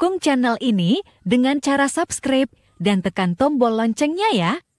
Dukung channel ini dengan cara subscribe dan tekan tombol loncengnya ya.